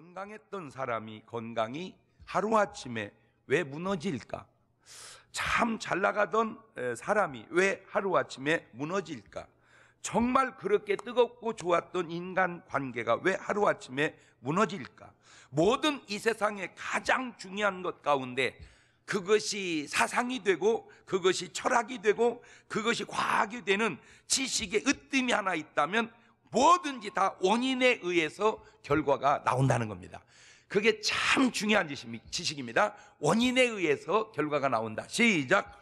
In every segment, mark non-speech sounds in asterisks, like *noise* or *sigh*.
건강했던 사람이 건강이 하루아침에 왜 무너질까? 참 잘 나가던 사람이 왜 하루아침에 무너질까? 정말 그렇게 뜨겁고 좋았던 인간 관계가 왜 하루아침에 무너질까? 모든 이 세상의 가장 중요한 것 가운데 그것이 사상이 되고 그것이 철학이 되고 그것이 과학이 되는 지식의 으뜸이 하나 있다면 뭐든지 다 원인에 의해서 결과가 나온다는 겁니다. 그게 참 중요한 지식입니다. 원인에 의해서 결과가 나온다. 시작.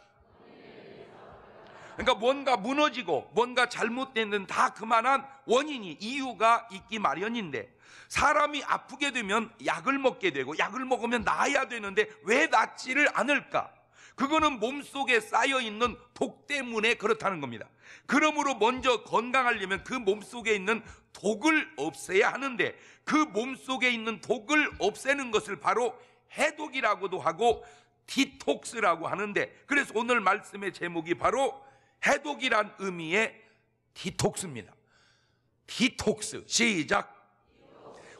그러니까 뭔가 무너지고 뭔가 잘못되는 다 그만한 원인이 이유가 있기 마련인데 사람이 아프게 되면 약을 먹게 되고 약을 먹으면 나아야 되는데 왜 낫지를 않을까? 그거는 몸속에 쌓여 있는 독 때문에 그렇다는 겁니다. 그러므로 먼저 건강하려면 그 몸속에 있는 독을 없애야 하는데 그 몸속에 있는 독을 없애는 것을 바로 해독이라고도 하고 디톡스라고 하는데 그래서 오늘 말씀의 제목이 바로 해독이란 의미의 디톡스입니다. 디톡스 시작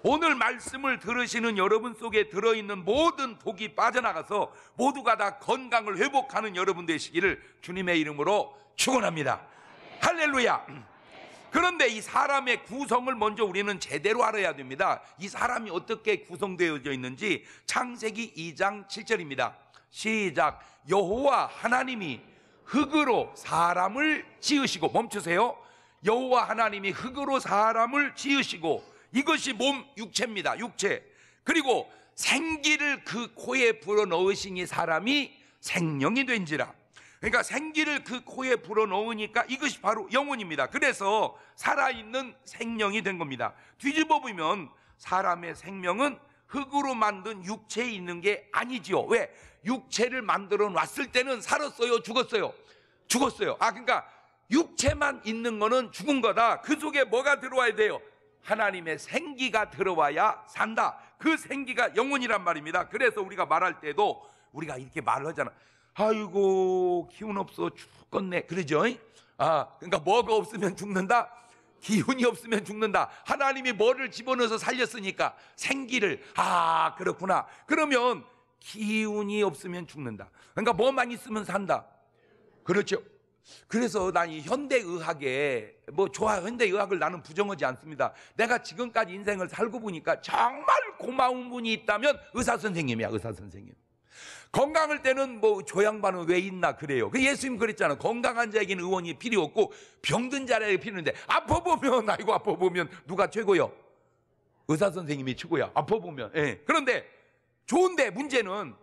오늘 말씀을 들으시는 여러분 속에 들어있는 모든 독이 빠져나가서 모두가 다 건강을 회복하는 여러분 되시기를 주님의 이름으로 축원합니다. 할렐루야. 그런데 이 사람의 구성을 먼저 우리는 제대로 알아야 됩니다. 이 사람이 어떻게 구성되어져 있는지 창세기 2장 7절입니다. 시작. 여호와 하나님이 흙으로 사람을 지으시고 멈추세요. 여호와 하나님이 흙으로 사람을 지으시고 이것이 몸 육체입니다. 육체. 그리고 생기를 그 코에 불어 넣으시니 사람이 생명이 된지라. 그러니까 생기를 그 코에 불어넣으니까 이것이 바로 영혼입니다. 그래서 살아있는 생명이 된 겁니다. 뒤집어 보면 사람의 생명은 흙으로 만든 육체에 있는 게 아니지요. 왜? 육체를 만들어 놨을 때는 살았어요? 죽었어요? 죽었어요. 아, 그러니까 육체만 있는 거는 죽은 거다. 그 속에 뭐가 들어와야 돼요? 하나님의 생기가 들어와야 산다. 그 생기가 영혼이란 말입니다. 그래서 우리가 말할 때도 우리가 이렇게 말을 하잖아. 아이고 기운 없어 죽겠네 그러죠? 아 그러니까 뭐가 없으면 죽는다. 기운이 없으면 죽는다. 하나님이 뭐를 집어넣어서 살렸으니까 생기를 아 그렇구나. 그러면 기운이 없으면 죽는다. 그러니까 뭐만 있으면 산다. 그렇죠. 그래서 난 이 현대의학에 뭐 좋아 현대의학을 나는 부정하지 않습니다. 내가 지금까지 인생을 살고 보니까 정말 고마운 분이 있다면 의사 선생님이야 의사 선생님. 건강할 때는 뭐 조양반은 왜 있나 그래요. 그 예수님 그랬잖아. 건강한 자에게는 의원이 필요 없고 병든 자에게 필요한데 아파 보면 아이고 아파 보면 누가 최고요? 의사 선생님이 최고야. 아파 보면. 예. 그런데 좋은데 문제는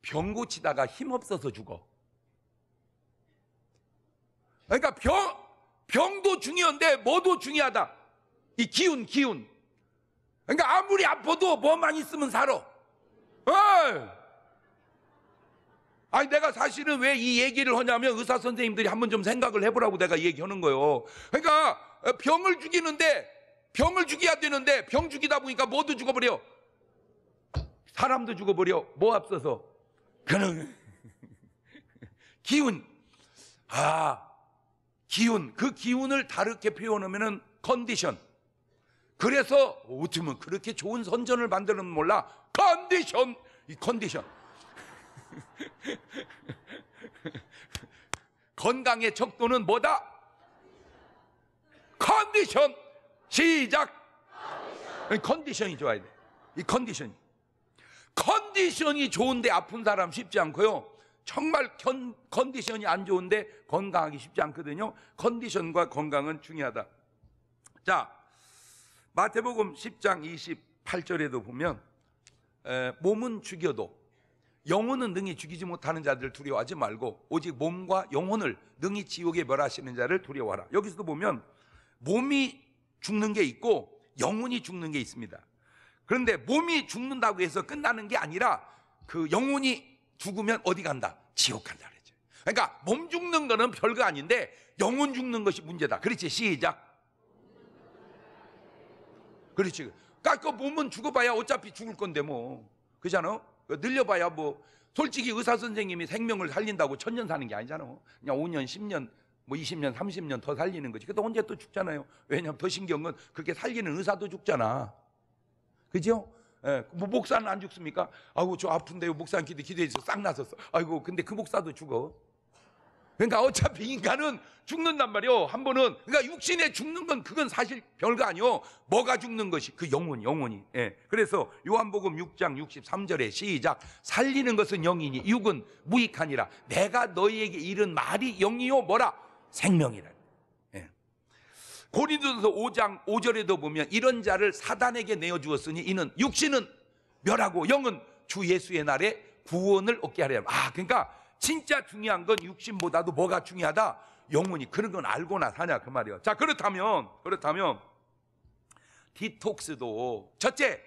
병 고치다가 힘 없어서 죽어. 그러니까 병 병도 중요한데 뭐도 중요하다. 이 기운 기운 그러니까 아무리 아파도 뭐만 있으면 살아. 어! 아니 내가 사실은 왜 이 얘기를 하냐면 의사 선생님들이 한번 좀 생각을 해보라고 내가 얘기하는 거예요. 그러니까 병을 죽이는데 병을 죽여야 되는데 병 죽이다 보니까 모두 죽어버려. 사람도 죽어버려. 뭐 앞서서 그는 *laughs* 기운 아 기운 그 기운을 다르게 표현하면은 컨디션 그래서 어쩌면 그렇게 좋은 선전을 만드는 몰라 컨디션 이 컨디션 *laughs* 건강의 척도는 뭐다? 컨디션 시작 컨디션. 컨디션이 좋아야 돼. 이 컨디션이 컨디션이 좋은데 아픈 사람 쉽지 않고요. 정말 견, 컨디션이 안 좋은데 건강하기 쉽지 않거든요. 컨디션과 건강은 중요하다. 자, 마태복음 10장 28절에도 보면 에, 몸은 죽여도 영혼은 능히 죽이지 못하는 자들을 두려워하지 말고 오직 몸과 영혼을 능히 지옥에 멸하시는 자를 두려워하라. 여기서도 보면 몸이 죽는 게 있고 영혼이 죽는 게 있습니다. 그런데 몸이 죽는다고 해서 끝나는 게 아니라 그 영혼이 죽으면 어디 간다? 지옥 간다 그랬죠. 그러니까 몸 죽는 거는 별거 아닌데 영혼 죽는 것이 문제다. 그렇지. 시작. 그렇지. 깎아 보면 죽어봐야 어차피 죽을 건데 뭐. 그잖아? 그 늘려봐야 뭐 솔직히 의사 선생님이 생명을 살린다고 천 년 사는 게 아니잖아. 그냥 5년, 10년, 뭐 20년, 30년 더 살리는 거지. 그때 언제 또 죽잖아요. 왜냐면 더 신경은 그렇게 살리는 의사도 죽잖아. 그죠? 예, 뭐 목사는 안 죽습니까? 아이고 저 아픈데요. 목사는 기대 기대해서 싹 나섰어. 아이고 근데 그 목사도 죽어. 그러니까 어차피 인간은 죽는단 말이요. 한 번은. 그러니까 육신에 죽는 건 그건 사실 별거 아니요. 뭐가 죽는 것이 그 영혼, 영혼이. 예. 그래서 요한복음 6장 63절에 시작. 살리는 것은 영이니 육은 무익하니라. 내가 너희에게 이른 말이 영이요 뭐라? 생명이라. 예. 고린도서 5장 5절에도 보면 이런 자를 사단에게 내어 주었으니 이는 육신은 멸하고 영은 주 예수의 날에 구원을 얻게 하려. 아, 그러니까 진짜 중요한 건 육신보다도 뭐가 중요하다? 영혼이 그런 건 알고나 사냐 그 말이에요. 자 그렇다면 그렇다면 디톡스도 첫째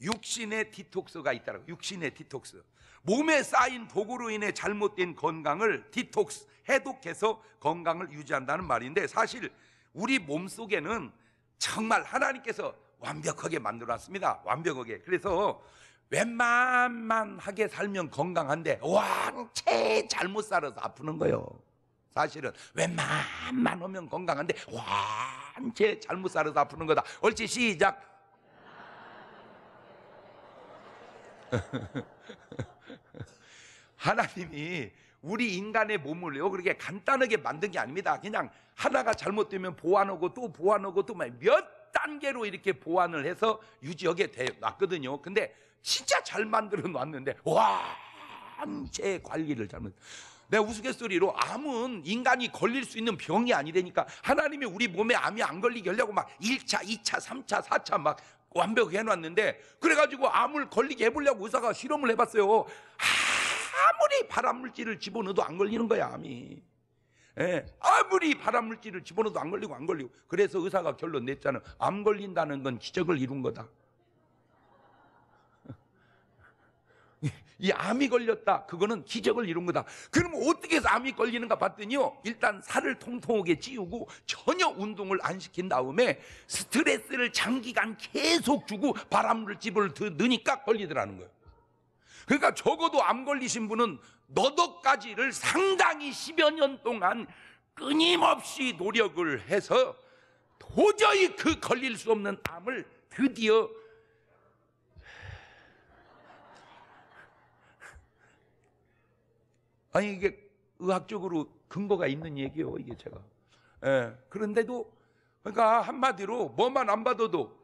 육신의 디톡스가 있다라고 육신의 디톡스 몸에 쌓인 독으로 인해 잘못된 건강을 디톡스 해독해서 건강을 유지한다는 말인데 사실 우리 몸 속에는 정말 하나님께서 완벽하게 만들어놨습니다. 완벽하게 그래서 웬만만하게 살면 건강한데 완체 잘못 살아서 아프는 거예요. 사실은 웬만만하면 건강한데 완체 잘못 살아서 아프는 거다. 옳지 시작. *laughs* 하나님이 우리 인간의 몸을요 그렇게 간단하게 만든 게 아닙니다. 그냥 하나가 잘못되면 보완하고 또 보완하고 또 몇 단계로 이렇게 보완을 해서 유지하게 돼 놨거든요. 근데 진짜 잘 만들어 놨는데 완제 관리를 잘못. 내 우스갯소리로 암은 인간이 걸릴 수 있는 병이 아니되니까 하나님이 우리 몸에 암이 안 걸리게 하려고 막 1차, 2차, 3차, 4차 막 완벽히 해놨는데 그래가지고 암을 걸리게 해보려고 의사가 실험을 해봤어요. 아무리 발암물질을 집어넣어도 안 걸리는 거야 암이. 예, 아무리 발암물질을 집어넣어도 안 걸리고 안 걸리고 그래서 의사가 결론 냈잖아. 암 걸린다는 건 기적을 이룬 거다. 이 암이 걸렸다. 그거는 기적을 이룬 거다. 그럼 어떻게 해서 암이 걸리는가 봤더니요. 일단 살을 통통하게 찌우고 전혀 운동을 안 시킨 다음에 스트레스를 장기간 계속 주고 바람을 집을 드니까 걸리더라는 거예요. 그러니까 적어도 암 걸리신 분은 너덕까지를 상당히 10여 년 동안 끊임없이 노력을 해서 도저히 그 걸릴 수 없는 암을 드디어 아니 이게 의학적으로 근거가 있는 얘기예요, 이게 제가. 예, 그런데도 그러니까 한마디로 뭐만 안 받아도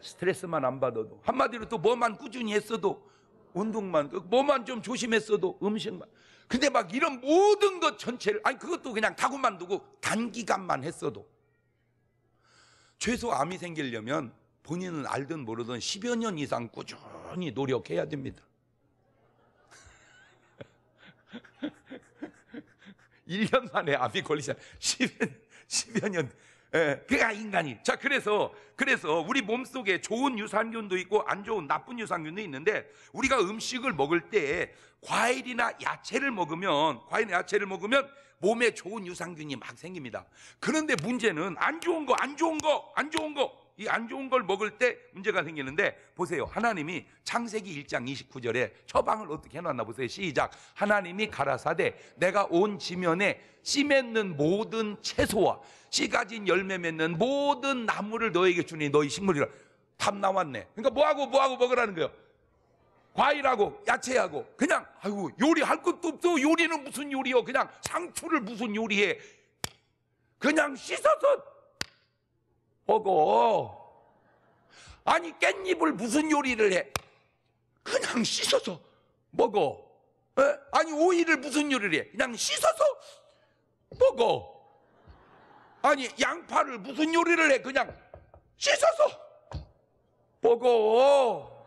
스트레스만 안 받아도 한마디로 또 뭐만 꾸준히 했어도 운동만 그 뭐만 좀 조심했어도 음식만 근데 막 이런 모든 것 전체를 아니 그것도 그냥 타고만 두고 단기간만 했어도 최소 암이 생기려면 본인은 알든 모르든 10여 년 이상 꾸준히 노력해야 됩니다. 1년 만에 암이 걸리자 10, 10여 년. 예, 그가 인간이. 자, 그래서, 그래서 우리 몸속에 좋은 유산균도 있고 안 좋은 나쁜 유산균도 있는데 우리가 음식을 먹을 때 과일이나 야채를 먹으면, 과일이나 야채를 먹으면 몸에 좋은 유산균이 막 생깁니다. 그런데 문제는 안 좋은 거, 안 좋은 거, 안 좋은 거. 이안 좋은 걸 먹을 때 문제가 생기는데 보세요. 하나님이 창세기 1장 29절에 처방을 어떻게 해놨나 보세요. 시작. 하나님이 가라사대 내가 온 지면에 씨 맺는 모든 채소와 씨 가진 열매 맺는 모든 나무를 너에게 주니 너희 식물이라. 답 나왔네. 그러니까 뭐하고 뭐하고 먹으라는 거예요. 과일하고 야채하고 그냥 아이고 요리할 것도 없어 요리는 무슨 요리요 그냥 상추를 무슨 요리해 그냥 씻어서 보고 아니 깻잎을 무슨 요리를 해? 그냥 씻어서 먹어. 에? 아니 오이를 무슨 요리를 해? 그냥 씻어서 먹어. 아니 양파를 무슨 요리를 해? 그냥 씻어서 먹어.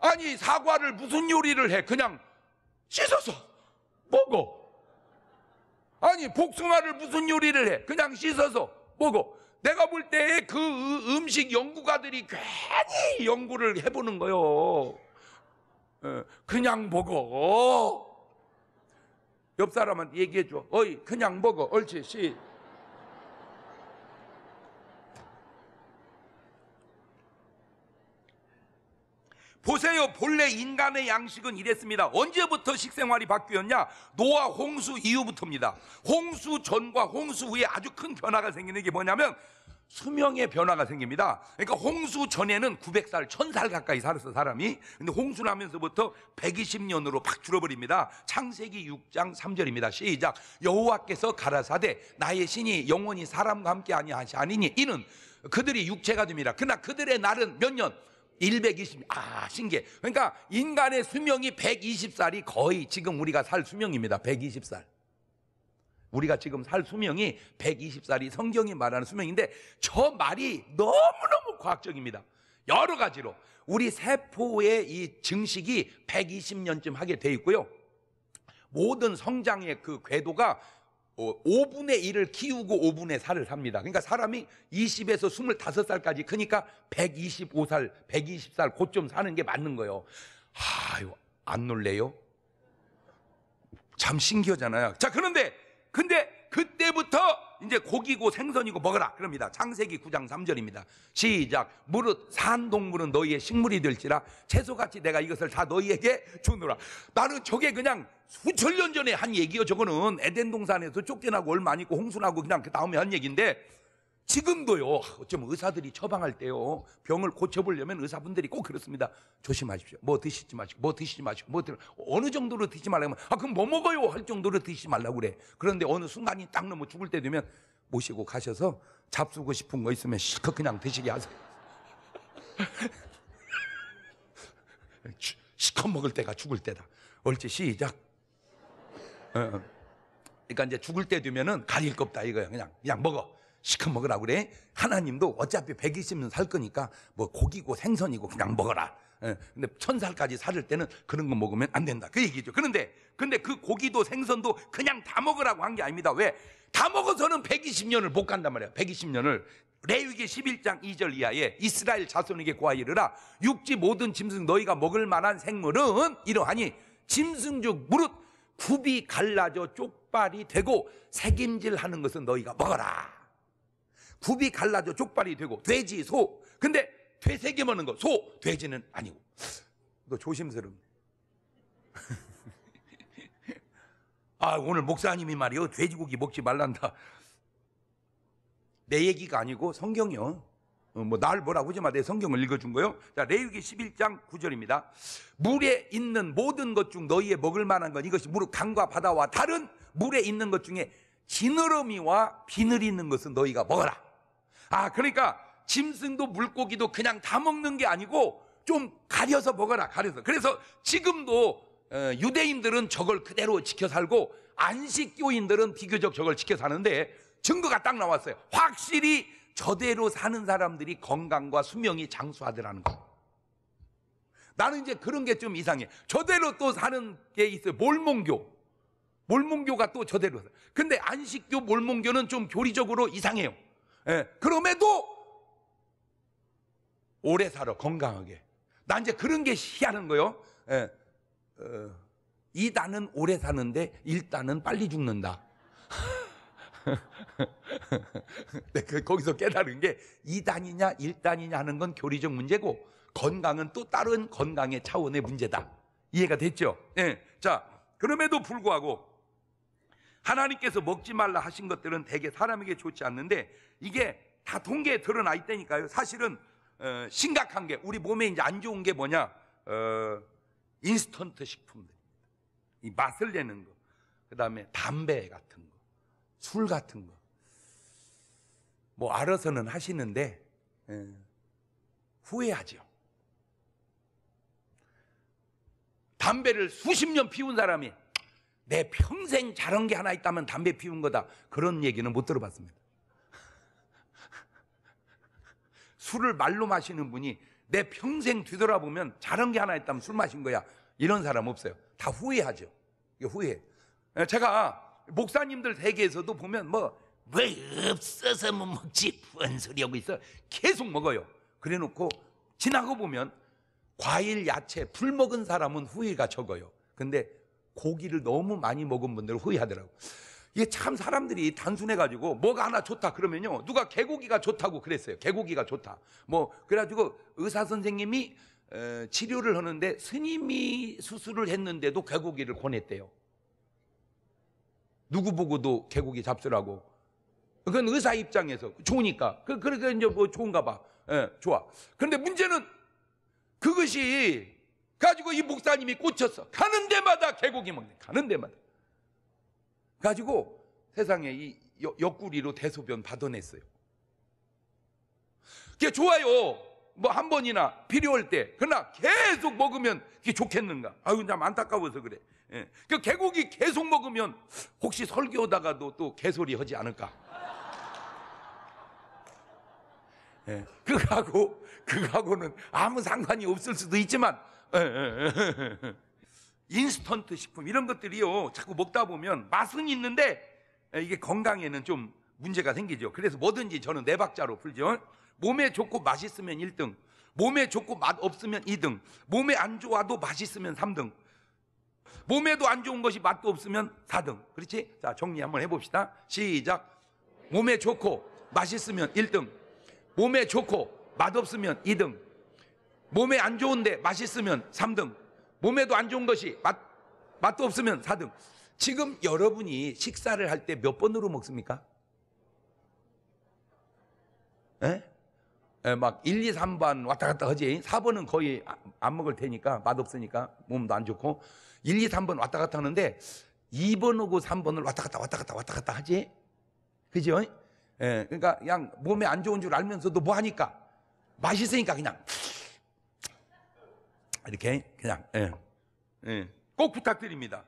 아니 사과를 무슨 요리를 해? 그냥 씻어서 먹어. 아니 복숭아를 무슨 요리를 해? 그냥 씻어서 먹어. 내가 볼 때 그 음식 연구가들이 괜히 연구를 해보는 거요. 어, 그냥 먹어. 옆 사람한테 얘기해줘. 어이, 그냥 먹어. 옳지, 시. 보세요. 본래 인간의 양식은 이랬습니다. 언제부터 식생활이 바뀌었냐? 노아 홍수 이후부터입니다. 홍수 전과 홍수 후에 아주 큰 변화가 생기는 게 뭐냐면 수명의 변화가 생깁니다. 그러니까 홍수 전에는 900살, 1000살 가까이 살았어, 사람이. 근데 홍수 나면서부터 120년으로 팍 줄어버립니다. 창세기 6장 3절입니다. 시작. 여호와께서 가라사대 나의 신이 영원히 사람과 함께 아니하시 아니니 이는 그들이 육체가 됩니다. 그러나 그들의 날은 몇 년? 120. 아, 신기해. 그러니까 인간의 수명이 120살이 거의 지금 우리가 살 수명입니다. 120살. 우리가 지금 살 수명이 120살이 성경이 말하는 수명인데 저 말이 너무너무 과학적입니다. 여러 가지로 우리 세포의 이 증식이 120년쯤 하게 돼 있고요. 모든 성장의 그 궤도가 5분의 어, 1을 키우고 5분의 4를 삽니다. 그러니까 사람이 20에서 25살까지 그러니까 125살, 120살 곧 좀 사는 게 맞는 거예요. 아유, 안 놀래요? 참 신기하잖아요. 자, 그런데, 근데 그때부터 이제 고기고 생선이고 먹어라. 그럽니다. 창세기 9장 3절입니다. 시작. 무릇 산 동물은 너희의 식물이 될지라 채소같이 내가 이것을 다 너희에게 주노라. 나는 저게 그냥 수천 년 전에 한 얘기요. 저거는 에덴 동산에서 쫓겨나고 얼마 안 있고 홍수나고 그냥 그 다음에 한 얘기인데 지금도요, 어쩌면 의사들이 처방할 때요, 병을 고쳐보려면 의사분들이 꼭 그렇습니다. 조심하십시오. 뭐 드시지 마시고, 뭐 드시지 마시고, 뭐 드, 어느 정도로 드시지 말라고 하면, 아, 그럼 뭐 먹어요? 할 정도로 드시지 말라고 그래. 그런데 어느 순간이 딱 넘어 죽을 때 되면 모시고 가셔서 잡수고 싶은 거 있으면 실컷 그냥 드시게 하세요. 시컷 *laughs* 먹을 때가 죽을 때다. 얼지 시작. 어, 어. 그러니까 이제 죽을 때 되면은 가릴 겁다 이거야. 그냥, 그냥 먹어. 시켜 먹으라 그래. 하나님도 어차피 120년 살 거니까 뭐 고기고 생선이고 그냥 먹어라. 예, 근데 천살까지 살을 때는 그런 거 먹으면 안 된다. 그 얘기죠. 그런데, 근데 그 고기도 생선도 그냥 다 먹으라고 한 게 아닙니다. 왜? 다 먹어서는 120년을 못 간단 말이에요. 120년을. 레위기 11장 2절 이하에 이스라엘 자손에게 고하이르라 육지 모든 짐승 너희가 먹을 만한 생물은 이러하니 짐승죽 무릇 굽이 갈라져 쪽발이 되고 새김질하는 것은 너희가 먹어라. 굽이 갈라져 족발이 되고 돼지, 소. 근데 되새겨 먹는 거 소, 돼지는 아니고. 너 조심스럽네. *laughs* 아, 오늘 목사님이 말이요. 돼지고기 먹지 말란다. 내 얘기가 아니고 성경이요. 어, 뭐날 뭐라고 하지 마. 내 성경을 읽어준 거요. 자, 레위기 11장 9절입니다. 물에 있는 모든 것 중 너희의 먹을 만한 건 이것이 무릎 강과 바다와 다른 물에 있는 것 중에 지느러미와 비늘이 있는 것은 너희가 먹어라. 아, 그러니까 짐승도 물고기도 그냥 다 먹는 게 아니고 좀 가려서 먹어라, 가려서. 그래서 지금도 어, 유대인들은 저걸 그대로 지켜 살고 안식교인들은 비교적 저걸 지켜 사는데 증거가 딱 나왔어요. 확실히 저대로 사는 사람들이 건강과 수명이 장수하더라는 거. 나는 이제 그런 게 좀 이상해. 저대로 또 사는 게 있어요. 몰몽교몰몽교가또 저대로. 사요. 근데 안식교 몰몽교는좀 교리적으로 이상해요. 예, 그럼에도 오래 살아 건강하게. 나 이제 그런 게 희한한 거요. 예, 어, 이단은 오래 사는데 일단은 빨리 죽는다. *laughs* 네, 그, 거기서 깨달은 게 이단이냐 일단이냐 하는 건 교리적 문제고 건강은 또 다른 건강의 차원의 문제다. 이해가 됐죠? 예. 자, 그럼에도 불구하고 하나님께서 먹지 말라 하신 것들은 대개 사람에게 좋지 않는데 이게 다 통계에 드러나 있다니까요. 사실은 어, 심각한 게 우리 몸에 이제 안 좋은 게 뭐냐? 어, 인스턴트 식품들, 이 맛을 내는 거, 그 다음에 담배 같은 거, 술 같은 거, 뭐 알아서는 하시는데 예, 후회하죠. 담배를 수십 년 피운 사람이 내 평생 자한게 하나 있다면 담배 피운 거다. 그런 얘기는 못 들어봤습니다. *laughs* 술을 말로 마시는 분이 내 평생 뒤돌아보면 자한게 하나 있다면 술 마신 거야. 이런 사람 없어요. 다 후회하죠. 후회. 예, 제가 목사님들 세계에서도 보면 뭐, 왜 없어서 못 뭐 먹지. 뭔 소리 하고 있어. 계속 먹어요. 그래 놓고 지나고 보면 과일, 야채, 불 먹은 사람은 후회가 적어요. 근데 고기를 너무 많이 먹은 분들 후회하더라고. 이게 참 사람들이 단순해가지고 뭐가 하나 좋다 그러면요. 누가 개고기가 좋다고 그랬어요. 개고기가 좋다. 뭐, 그래가지고 의사 선생님이 치료를 하는데 스님이 수술을 했는데도 개고기를 권했대요. 누구 보고도 개고기 잡수라고. 그건 의사 입장에서 좋으니까. 그, 그러니까 이제 뭐 좋은가 봐. 예, 좋아. 그런데 문제는 그것이 가지고 이 목사님이 꽂혔어. 가는 데마다 개고기 먹네. 가는 데마다. 가지고 세상에 이 옆구리로 대소변 받아냈어요. 그게 좋아요. 뭐 한 번이나 필요할 때. 그러나 계속 먹으면 그게 좋겠는가? 아유, 참 안타까워서 그래. 예. 그 개고기 계속 먹으면 혹시 설교하다가도 또 개소리 하지 않을까? 예. 그거하고 그거하고는 아무 상관이 없을 수도 있지만 예, 예, 인스턴트 식품 이런 것들이요 자꾸 먹다 보면 맛은 있는데 이게 건강에는 좀 문제가 생기죠. 그래서 뭐든지 저는 네 박자로 풀죠. 몸에 좋고 맛있으면 1등, 몸에 좋고 맛 없으면 2등, 몸에 안 좋아도 맛있으면 3등, 몸에도 안 좋은 것이 맛도 없으면 4등. 그렇지? 자, 정리 한번 해봅시다. 시작. 몸에 좋고 맛있으면 1등, 몸에 좋고 맛없으면 2등. 몸에 안 좋은데 맛있으면 3등. 몸에도 안 좋은 것이 맛, 맛도 없으면 4등. 지금 여러분이 식사를 할 때 몇 번으로 먹습니까? 에? 예? 에, 예, 막 1, 2, 3번 왔다 갔다 하지. 4번은 거의 아, 안 먹을 테니까, 맛없으니까, 몸도 안 좋고. 1, 2, 3번 왔다 갔다 하는데, 2번하고 3번을 왔다 갔다 왔다 갔다 왔다 갔다 하지. 그죠? 예, 그러니까 그냥 몸에 안 좋은 줄 알면서도 뭐 하니까 맛있으니까 그냥 이렇게 그냥 예, 예. 꼭 부탁드립니다.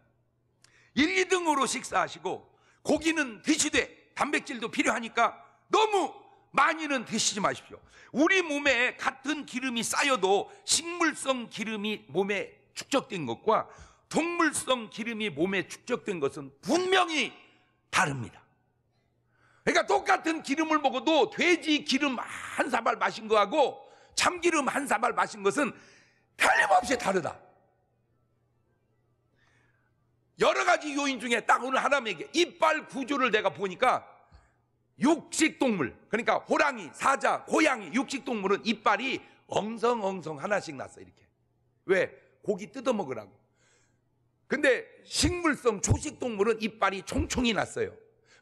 1, 2등으로 식사하시고 고기는 드시되 단백질도 필요하니까 너무 많이는 드시지 마십시오. 우리 몸에 같은 기름이 쌓여도 식물성 기름이 몸에 축적된 것과 동물성 기름이 몸에 축적된 것은 분명히 다릅니다. 그러니까 똑같은 기름을 먹어도 돼지 기름 한 사발 마신 거하고 참기름 한 사발 마신 것은 틀림없이 다르다. 여러 가지 요인 중에 딱 오늘 하나님에게 이빨 구조를 내가 보니까 육식 동물, 그러니까 호랑이, 사자, 고양이, 육식 동물은 이빨이 엉성엉성 하나씩 났어, 이렇게. 왜? 고기 뜯어 먹으라고. 근데 식물성 초식 동물은 이빨이 총총이 났어요.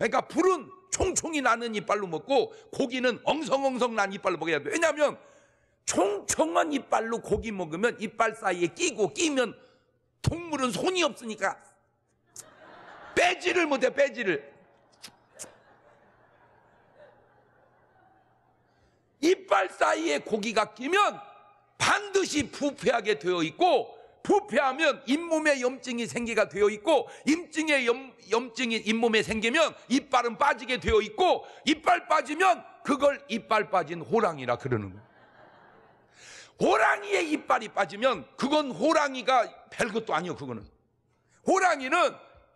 그러니까 불은 총총이 나는 이빨로 먹고 고기는 엉성엉성 난 이빨로 먹어야 돼. 왜냐하면 총총한 이빨로 고기 먹으면 이빨 사이에 끼고 끼면 동물은 손이 없으니까 빼지를 못해 빼지를. 이빨 사이에 고기가 끼면 반드시 부패하게 되어 있고 부패하면 잇몸에 염증이 생기가 되어 있고 염증에 염, 염증이 잇몸에 생기면 이빨은 빠지게 되어 있고 이빨 빠지면 그걸 이빨 빠진 호랑이라 그러는 거예요. 호랑이의 이빨이 빠지면 그건 호랑이가 별것도 아니요 그거는 호랑이는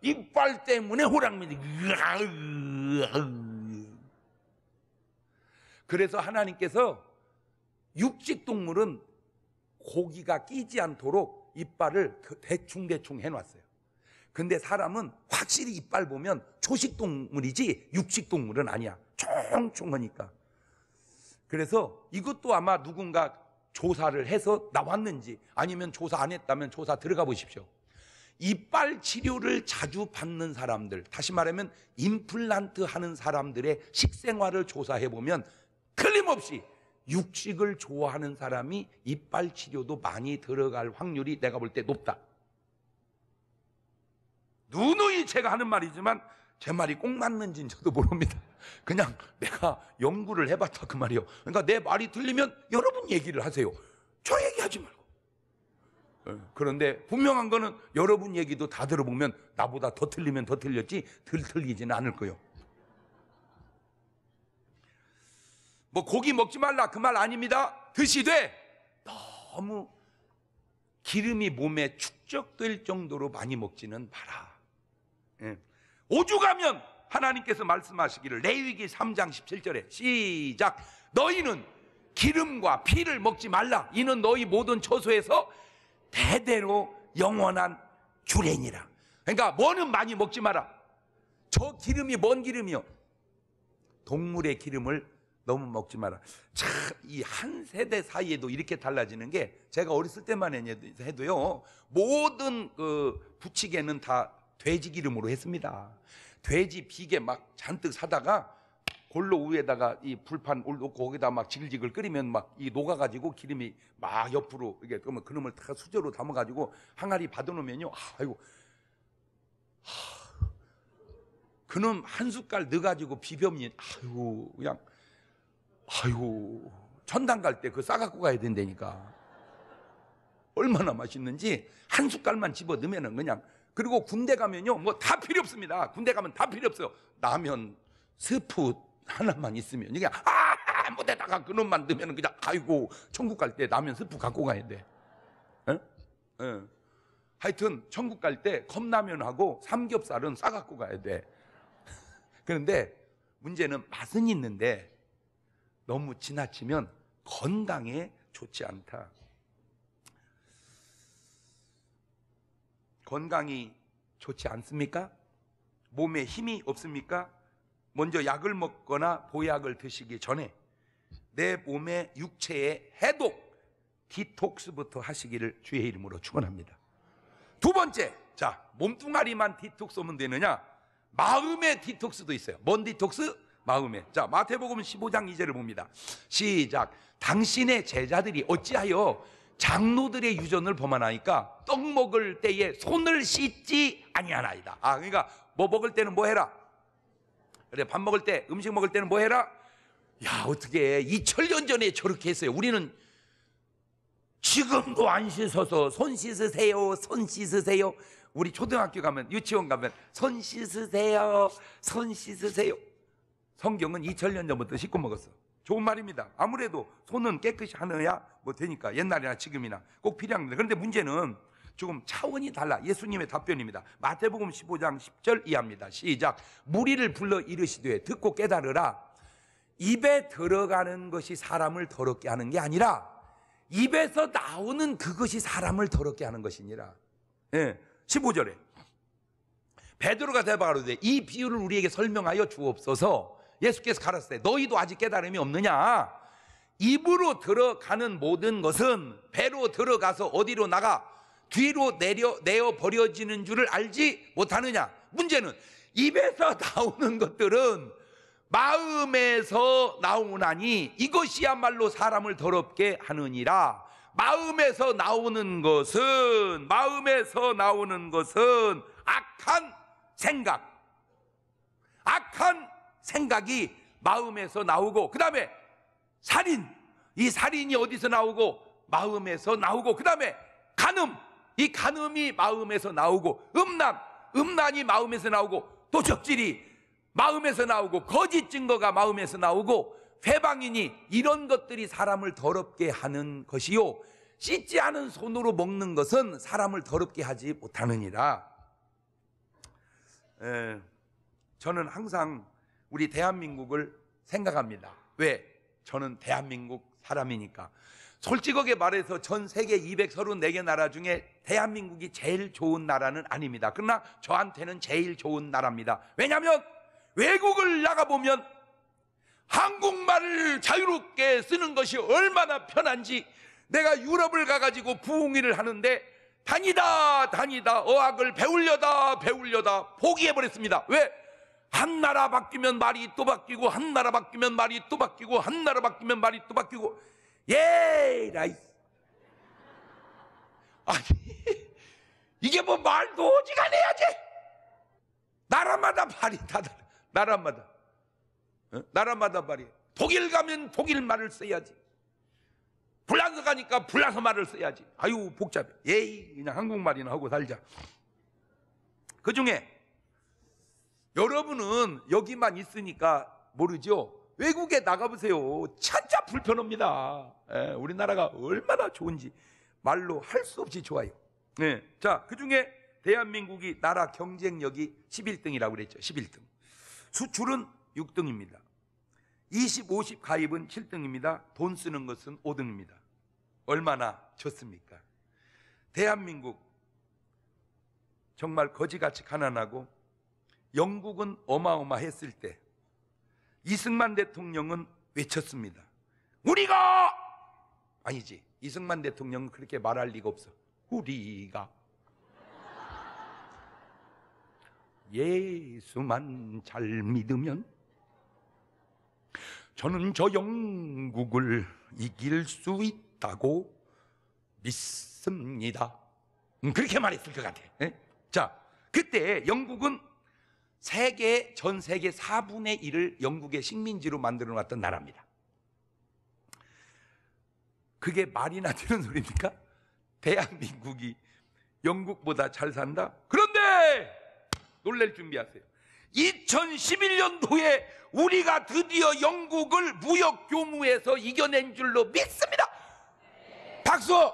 이빨 때문에 호랑이는 그래서 하나님께서 육식 동물은 고기가 끼지 않도록 이빨을 대충대충 해놨어요. 근데 사람은 확실히 이빨 보면 초식동물이지 육식동물은 아니야. 총총하니까. 그래서 이것도 아마 누군가 조사를 해서 나왔는지 아니면 조사 안 했다면 조사 들어가 보십시오. 이빨 치료를 자주 받는 사람들, 다시 말하면 임플란트 하는 사람들의 식생활을 조사해 보면 틀림없이 육식을 좋아하는 사람이 이빨 치료도 많이 들어갈 확률이 내가 볼 때 높다. 누누이 제가 하는 말이지만 제 말이 꼭 맞는지는 저도 모릅니다. 그냥 내가 연구를 해봤다 그 말이요. 그러니까 내 말이 들리면 여러분 얘기를 하세요. 저 얘기하지 말고. 예, 그런데 분명한 거는 여러분 얘기도 다 들어보면 나보다 더 틀리면 더 틀렸지 덜 틀리지는 않을 거예요. 뭐 고기 먹지 말라 그 말 아닙니다. 드시되 너무 기름이 몸에 축적될 정도로 많이 먹지는 마라. 예. 오죽하면 하나님께서 말씀하시기를 레위기 3장 17절에 시작 너희는 기름과 피를 먹지 말라 이는 너희 모든 처소에서 대대로 영원한 주례니라. 그러니까 뭐는 많이 먹지 마라. 저 기름이 뭔 기름이요? 동물의 기름을 너무 먹지 마라. 참, 이 한 세대 사이에도 이렇게 달라지는 게 제가 어렸을 때만 해도요, 모든 그 부치개는 다 돼지 기름으로 했습니다. 돼지 비계 막 잔뜩 사다가 골로 위에다가 이 불판 올놓고 거기다 막 질질글 끓이면 막 이 녹아가지고 기름이 막 옆으로 이게 그러면 그놈을 다 수저로 담아가지고 항아리 받아놓으면요, 아이고, 그놈 한 숟갈 넣어가지고 비벼면 아유 그냥 아유, 전당 갈 때 그거 싸갖고 가야 된다니까. 얼마나 맛있는지 한 숟갈만 집어 넣으면 그냥 그리고 군대 가면요 뭐 다 필요 없습니다. 군대 가면 다 필요 없어요. 라면 스프 하나만 있으면 이게 아 아무데다가 그놈만 넣으면 그냥 아이고 천국 갈 때 라면 스프 갖고 가야 돼. 에? 에. 하여튼 천국 갈 때 컵라면하고 삼겹살은 싸 갖고 가야 돼. *laughs* 그런데 문제는 맛은 있는데 너무 지나치면 건강에 좋지 않다. 건강이 좋지 않습니까? 몸에 힘이 없습니까? 먼저 약을 먹거나 보약을 드시기 전에 내 몸의 육체의 해독, 디톡스부터 하시기를 주의 이름으로 축원합니다. 두 번째, 자 몸뚱아리만 디톡스 오면 되느냐? 마음의 디톡스도 있어요. 뭔 디톡스? 마음에. 자, 마태복음 15장 2절을 봅니다. 시작. 당신의 제자들이 어찌하여 장로들의 유전을 범하나니까떡 먹을 때에 손을 씻지 아니하나이다. 아, 그러니까 뭐 먹을 때는 뭐 해라. 그래 밥 먹을 때 음식 먹을 때는 뭐 해라. 야, 어떻게 2000년 전에 저렇게 했어요. 우리는 지금도 안 씻어서 손 씻으세요. 손 씻으세요. 우리 초등학교 가면 유치원 가면 손 씻으세요. 손 씻으세요. 성경은 2000년 전부터 씻고 먹었어. 좋은 말입니다. 아무래도 손은 깨끗이 하느냐 뭐 되니까 옛날이나 지금이나 꼭 필요한 데 그런데 문제는 조금 차원이 달라. 예수님의 답변입니다. 마태복음 15장 10절 이하입니다. 시작. 무리를 불러 이르시되 듣고 깨달으라. 입에 들어가는 것이 사람을 더럽게 하는 게 아니라 입에서 나오는 그것이 사람을 더럽게 하는 것이니라. 예. 15절에 베드로가 대박하로되 이 비유를 우리에게 설명하여 주옵소서. 예수께서 가라사대 너희도 아직 깨달음이 없느냐 입으로 들어가는 모든 것은 배로 들어가서 어디로 나가 뒤로 내려 내어 버려지는 줄을 알지 못하느냐 문제는 입에서 *laughs* 나오는 것들은 마음에서 나오나니 이것이야말로 사람을 더럽게 하느니라 마음에서 나오는 것은 마음에서 나오는 것은 악한 생각 악한 생각이 마음에서 나오고 그 다음에 살인 이 살인이 어디서 나오고 마음에서 나오고 그 다음에 간음 이 간음이 마음에서 나오고 음란 음란이 마음에서 나오고 도적질이 마음에서 나오고 거짓 증거가 마음에서 나오고 회방이니 이런 것들이 사람을 더럽게 하는 것이요 씻지 않은 손으로 먹는 것은 사람을 더럽게 하지 못하느니라. 에, 저는 항상 우리 대한민국을 생각합니다. 왜? 저는 대한민국 사람이니까. 솔직하게 말해서 전 세계 234개 나라 중에 대한민국이 제일 좋은 나라는 아닙니다. 그러나 저한테는 제일 좋은 나라입니다. 왜냐하면 외국을 나가보면 한국말을 자유롭게 쓰는 것이 얼마나 편한지 내가 유럽을 가가지고 부흥회를 하는데 다니다 다니다 어학을 배우려다 배우려다 포기해버렸습니다. 왜? 한 나라 바뀌면 말이 또 바뀌고 한 나라 바뀌면 말이 또 바뀌고 한 나라 바뀌면 말이 또 바뀌고 예 라이 아니 이게 뭐 말도 오지간해야지 나라마다 말이 다 달라 나라마다 어? 나라마다 말이 독일 가면 독일 말을 써야지 불란서 가니까 불란서 말을 써야지 아유 복잡해 예이 그냥 한국말이나 하고 살자 그 중에 여러분은 여기만 있으니까 모르죠? 외국에 나가보세요. 진짜 불편합니다. 예, 우리나라가 얼마나 좋은지 말로 할 수 없이 좋아요. 예, 자, 그 중에 대한민국이 나라 경쟁력이 11등이라고 그랬죠. 11등. 수출은 6등입니다. 20, 50 가입은 7등입니다. 돈 쓰는 것은 5등입니다. 얼마나 좋습니까? 대한민국 정말 거지같이 가난하고 영국은 어마어마했을 때 이승만 대통령은 외쳤습니다. 우리가 아니지. 이승만 대통령은 그렇게 말할 리가 없어. 우리가 예수만 잘 믿으면 저는 저 영국을 이길 수 있다고 믿습니다. 음, 그렇게 말했을 것 같아. 예? 자, 그때 영국은 세계 전 세계 4분의 1을 영국의 식민지로 만들어 놨던 나라입니다. 그게 말이나 되는 소리입니까? 대한민국이 영국보다 잘 산다? 그런데 놀랄 준비하세요. 2011년도에 우리가 드디어 영국을 무역 교무에서 이겨낸 줄로 믿습니다. 박수!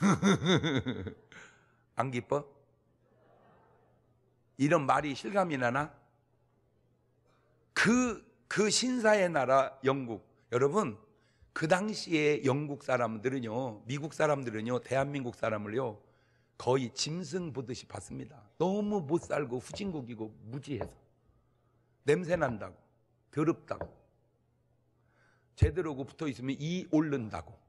*laughs* 안 기뻐? 이런 말이 실감이 나나? 그, 그 신사의 나라 영국. 여러분, 그 당시에 영국 사람들은요, 미국 사람들은요, 대한민국 사람을요, 거의 짐승 보듯이 봤습니다. 너무 못 살고 후진국이고 무지해서. 냄새 난다고. 더럽다고. 제대로 붙어 있으면 이 오른다고.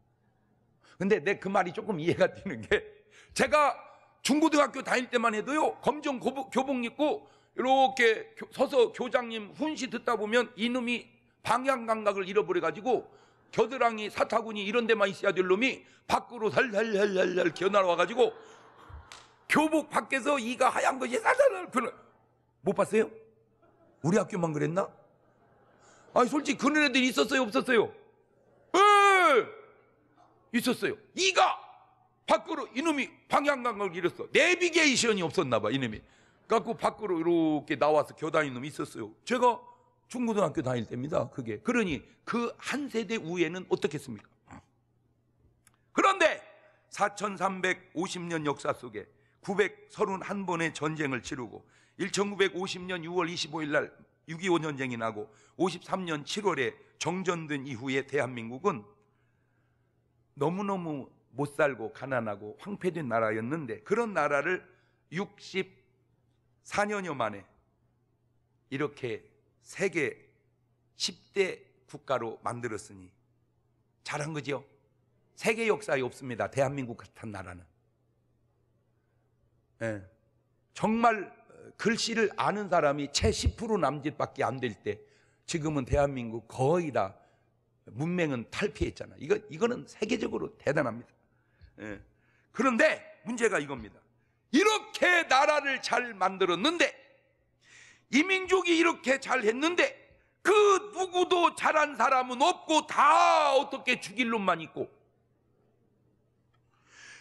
근데 내 그 말이 조금 이해가 되는 게 제가 중고등학교 다닐 때만 해도요 검정 교복 입고 이렇게 서서 교장님 훈시 듣다 보면 이놈이 방향 감각을 잃어버려 가지고 겨드랑이 사타구니 이런 데만 있어야 될 놈이 밖으로 살살살 살살 기나와 가지고 교복 밖에서 이가 하얀 것이 살살살 그는 못 봤어요? 우리 학교만 그랬나? 아니 솔직히 그런 애들이 있었어요 없었어요? 있었어요. 이가 밖으로 이놈이 방향감각을 잃었어. 내비게이션이 없었나 봐, 이놈이. 갖고 밖으로 이렇게 나와서 교단인 놈이 있었어요. 제가 중고등학교 다닐 때입니다. 그게. 그러니 그 한 세대 후에는 어떻겠습니까? 어. 그런데 4350년 역사 속에 931번의 전쟁을 치르고 1950년 6월 25일 날 6.25 전쟁이 나고 53년 7월에 정전된 이후에 대한민국은 너무너무 못 살고 가난하고 황폐된 나라였는데 그런 나라를 64년여 만에 이렇게 세계 10대 국가로 만들었으니 잘한 거죠 세계 역사에 없습니다. 대한민국 같은 나라는. 예. 정말 글씨를 아는 사람이 채 10% 남짓밖에 안 될 때 지금은 대한민국 거의 다 문맹은 탈피했잖아. 이거, 이거는 세계적으로 대단합니다. 예. 그런데 문제가 이겁니다. 이렇게 나라를 잘 만들었는데, 이 민족이 이렇게 잘 했는데, 그 누구도 잘한 사람은 없고, 다 어떻게 죽일 놈만 있고,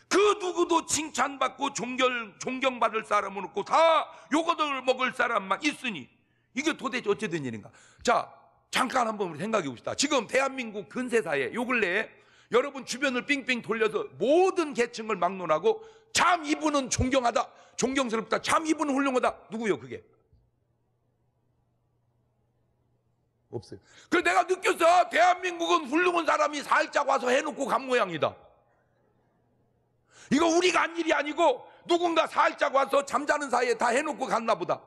그 누구도 칭찬받고 존경, 존경받을 사람은 없고, 다요 욕을 먹을 사람만 있으니, 이게 도대체 어찌된 일인가? 자, 잠깐 한번 생각해 봅시다. 지금 대한민국 근세사에 요 근래에 여러분 주변을 빙빙 돌려서 모든 계층을 막론하고 참 이분은 존경하다, 존경스럽다, 참 이분은 훌륭하다. 누구요 그게? 없어요. 그래서 내가 느꼈어. 대한민국은 훌륭한 사람이 살짝 와서 해놓고 간 모양이다. 이거 우리가 한 일이 아니고 누군가 살짝 와서 잠자는 사이에 다 해놓고 갔나 보다.